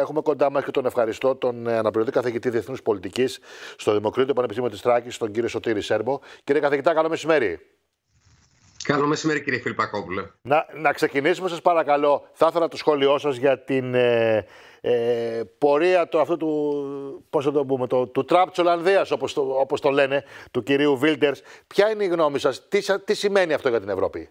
Έχουμε κοντά μας και τον ευχαριστώ τον ε, αναπληρωτή καθηγητή Διεθνούς Πολιτικής στο Δημοκρίτιο Πανεπιστήμιο της Τράκης, τον κύριο Σωτήρη Σέρμπο. Κύριε καθηγητά, καλό μεσημέρι. Καλό μεσημέρι, κύριε Φιλπακόπουλε. Να, να ξεκινήσουμε, σας παρακαλώ. Θα ήθελα το σχόλιο σας για την ε, ε, πορεία του αυτού του. Πώς θα το το, του Τραμπ της Ολλανδίας, όπως το, το λένε, του κυρίου Βίλτερ. Ποια είναι η γνώμη σας, τι, τι σημαίνει αυτό για την Ευρώπη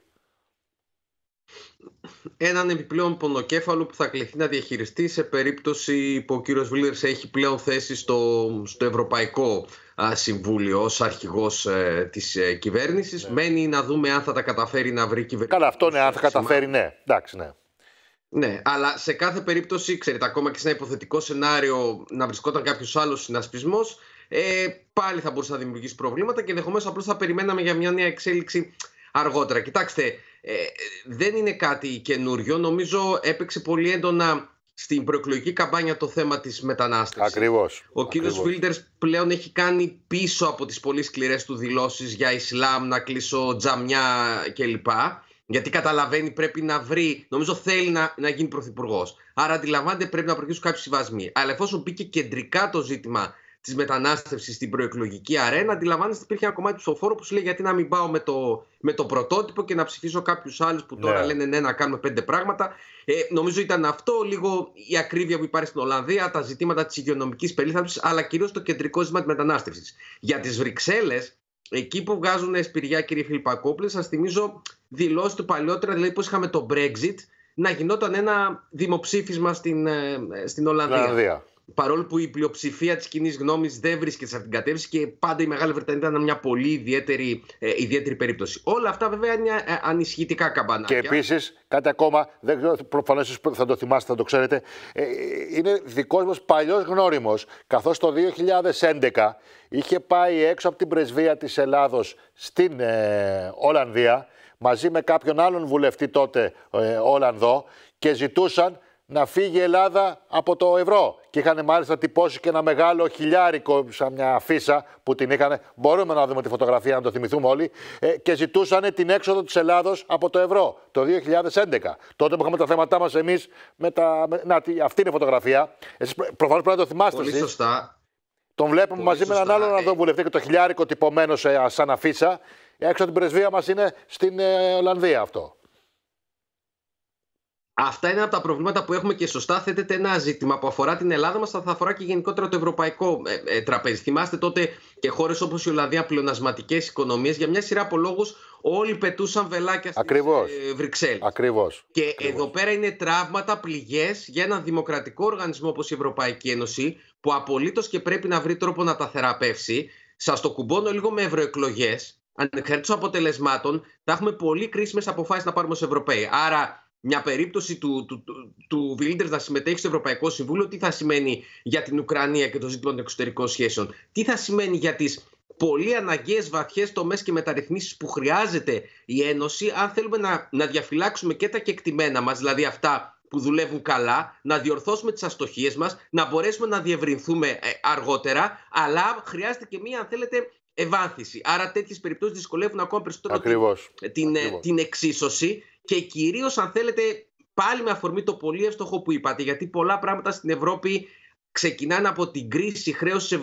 έναν επιπλέον πονοκέφαλο που θα κληθεί να διαχειριστεί σε περίπτωση που ο κύριος Βίλερς έχει πλέον θέση στο, στο Ευρωπαϊκό Συμβούλιο ως αρχηγός ε, της ε, κυβέρνησης. Ναι. Μένει να δούμε αν θα τα καταφέρει να βρει κυβέρνηση. Καλά αυτό ναι, αν θα καταφέρει ναι. Εντάξει, ναι. Ναι, αλλά σε κάθε περίπτωση, ξέρετε, ακόμα και σε ένα υποθετικό σενάριο να βρισκόταν κάποιος άλλος συνασπισμός, ε, πάλι θα μπορούσε να δημιουργήσει προβλήματα και ενδεχομένως απλώς θα περιμέναμε για μια νέα εξέλιξη αργότερα. Κοιτάξτε, ε, δεν είναι κάτι καινούριο. Νομίζω έπαιξε πολύ έντονα στην προεκλογική καμπάνια το θέμα της μετανάστευσης. Ακριβώς. Ο κύριος Βίλτερς πλέον έχει κάνει πίσω από τις πολύ σκληρές του δηλώσεις για Ισλάμ, να κλείσω τζαμιά κλπ. Γιατί καταλαβαίνει πρέπει να βρει, νομίζω θέλει να, να γίνει πρωθυπουργός. Άρα αντιλαμβάνεται πρέπει να προκύψουν κάποιοι συμβασμοί. Αλλά εφόσον μπήκε κεντρικά το ζήτημα της μετανάστευσης στην προεκλογική αρένα, αντιλαμβάνεστε ότι υπήρχε ένα κομμάτι του σοφόρου που σου λέει: Γιατί να μην πάω με το, με το πρωτότυπο και να ψηφίσω κάποιους άλλους που τώρα ναι. λένε ναι, να κάνουμε πέντε πράγματα. Ε, νομίζω ήταν αυτό, λίγο η ακρίβεια που υπάρχει στην Ολλανδία, τα ζητήματα της υγειονομικής περίθαλψης, αλλά κυρίως το κεντρικό ζήτημα της μετανάστευσης. Για τις Βρυξέλλες, εκεί που βγάζουν εσπηριά, κύριε Φιλιππακόπουλε, σας θυμίζω δηλώσεις του παλιότερα, δηλαδή πώς είχαμε το Brexit, να γινόταν ένα δημοψήφισμα στην, ε, ε, στην Ολλανδία. Ολλανδία παρόλο που η πλειοψηφία της κοινής γνώμης δεν βρίσκεται σε αυτήν την κατεύθυνση και πάντα η Μεγάλη Βρετανία ήταν μια πολύ ιδιαίτερη, ε, ιδιαίτερη περίπτωση. Όλα αυτά βέβαια είναι ε, ανισχυτικά καμπανάκια. Και επίσης κάτι ακόμα, δεν ξέρω, προφανώς θα το θυμάστε, θα το ξέρετε, ε, είναι δικός μας παλιός γνώριμος, καθώς το 2011 είχε πάει έξω από την πρεσβεία της Ελλάδος στην ε, Ολλανδία μαζί με κάποιον άλλον βουλευτή τότε ε, Ολλανδό και ζητούσαν να φύγει η Ελλάδα από το ευρώ. Και είχαν μάλιστα τυπώσει και ένα μεγάλο χιλιάρικο, σαν μια αφίσα που την είχαν. Μπορούμε να δούμε τη φωτογραφία, να το θυμηθούμε όλοι. Ε, και ζητούσαν την έξοδο της Ελλάδος από το ευρώ το 2011. Τότε που είχαμε τα θέματα μας εμείς με τα. Να, αυτή είναι η φωτογραφία. Εσείς προφανώς πρέπει να το θυμάστε. Πολύ σωστά. Τον βλέπουμε μαζί με έναν άλλον εδώ βουλευτή και το χιλιάρικο τυπωμένο σε, σαν αφίσα. Έξω από την πρεσβεία μας είναι στην ε, Ολλανδία αυτό. Αυτά είναι από τα προβλήματα που έχουμε και σωστά θέτεται ένα ζήτημα που αφορά την Ελλάδα μας, θα αφορά και γενικότερα το ευρωπαϊκό ε, ε, τραπέζι. Θυμάστε τότε και χώρες όπως η Ολλανδία πλεονασματικές οικονομίες για μια σειρά από λόγους όλοι πετούσαν βελάκια στις Ε, Βρυξέλλες. Και εδώ πέρα είναι τραύματα, πληγές για ένα δημοκρατικό οργανισμό όπως η Ευρωπαϊκή Ένωση που απολύτως και πρέπει να βρει τρόπο να τα θεραπεύσει. Σας το κουμπώνω λίγο με ευρωεκλογές. Ανεξαρτήτως αποτελεσμάτων, θα έχουμε πολύ κρίσιμες αποφάσεις να πάρουμε ως Ευρωπαίοι. Άρα, μια περίπτωση του, του, του, του Βιλίντερ να συμμετέχει στο Ευρωπαϊκό Συμβούλιο, τι θα σημαίνει για την Ουκρανία και το ζήτημα των εξωτερικών σχέσεων, τι θα σημαίνει για τις πολύ αναγκαίες βαθιές τομές και μεταρρυθμίσεις που χρειάζεται η Ένωση, αν θέλουμε να, να διαφυλάξουμε και τα κεκτημένα μας, δηλαδή αυτά που δουλεύουν καλά, να διορθώσουμε τις αστοχίες μας, να μπορέσουμε να διευρυνθούμε ε, αργότερα, αλλά χρειάζεται και μία, αν θέλετε, ευάνθηση. Άρα τέτοιες περιπτώσεις δυσκολεύουν ακόμα περισσότερο Την, Ακριβώς. την ε, εξίσωση και κυρίως, αν θέλετε πάλι με αφορμή το πολύ εύστοχο που είπατε γιατί πολλά πράγματα στην Ευρώπη ξεκινάνε από την κρίση χρέους της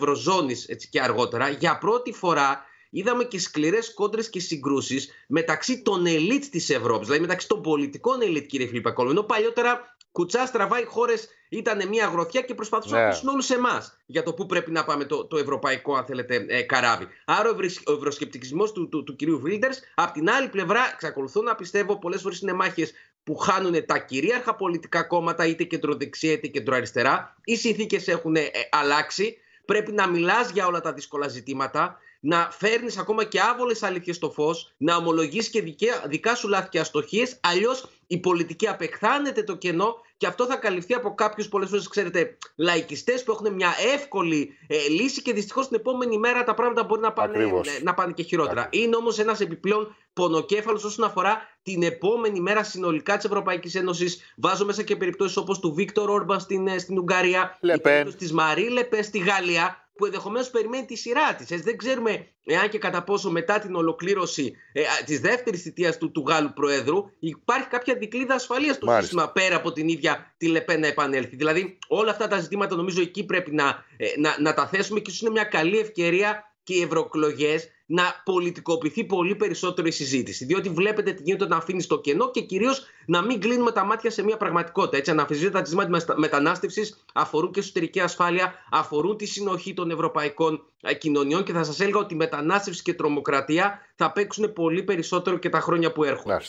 έτσι και αργότερα για πρώτη φορά είδαμε και σκληρές κόντρες και συγκρούσεις μεταξύ των ελίτ της Ευρώπης δηλαδή μεταξύ των πολιτικών ελίτ κύριε Φιλιππακόλου ενώ παλιότερα κουτσά στραβάει χώρε ήταν μια γροθιά και προσπαθούσαν να ναι. πείσουν όλους εμάς για το πού πρέπει να πάμε το, το ευρωπαϊκό, αν θέλετε, ε, καράβι. Άρα ο ευρωσκεπτικισμός του, του, του, κυρίου Βίλντερ, απ' την άλλη πλευρά, εξακολουθώ να πιστεύω πολλές φορές είναι μάχες που χάνουν τα κυρίαρχα πολιτικά κόμματα, είτε κεντροδεξιά είτε κεντροαριστερά. Οι συνθήκες έχουν ε, αλλάξει. Πρέπει να μιλάς για όλα τα δύσκολα ζητήματα να φέρνεις ακόμα και άβολες αλήθειες στο φως, να ομολογείς και δικά σου λάθη και αστοχίες. Αλλιώς η πολιτική απεχθάνεται το κενό και αυτό θα καλυφθεί από κάποιους πολλές φορές, ξέρετε, λαϊκιστές που έχουν μια εύκολη ε, λύση και δυστυχώς την επόμενη μέρα τα πράγματα μπορεί να πάνε, ε, να πάνε και χειρότερα. Ακριβώς. Είναι όμως ένας επιπλέον πονοκέφαλος όσον αφορά την επόμενη μέρα συνολικά της Ευρωπαϊκής Ένωσης. Βάζω μέσα και περιπτώσεις όπως του Βίκτορ Όρμπαν στην, ε, στην Ουγγαρία, της Μαρή Λεπέ στη Γαλλία που ενδεχομένως περιμένει τη σειρά της. Δεν ξέρουμε εάν και κατά πόσο μετά την ολοκλήρωση ε, της δεύτερης θητείας του, του Γάλλου Προέδρου υπάρχει κάποια δικλίδα ασφαλείας στο σύστημα πέρα από την ίδια τη Λεπέ να επανέλθει. Δηλαδή, όλα αυτά τα ζητήματα νομίζω εκεί πρέπει να, ε, να, να τα θέσουμε και ίσως είναι μια καλή ευκαιρία και οι ευρωεκλογές να πολιτικοποιηθεί πολύ περισσότερο η συζήτηση. Διότι βλέπετε τι γίνεται να αφήνεις το κενό και κυρίως να μην κλείνουμε τα μάτια σε μια πραγματικότητα. Έτσι, αναφυσβήτητα τα ζητήματα μετανάστευσης αφορούν και εσωτερική ασφάλεια, αφορούν τη συνοχή των ευρωπαϊκών ε, κοινωνιών και θα σας έλεγα ότι μετανάστευση και τρομοκρατία θα παίξουν πολύ περισσότερο και τα χρόνια που έρχονται.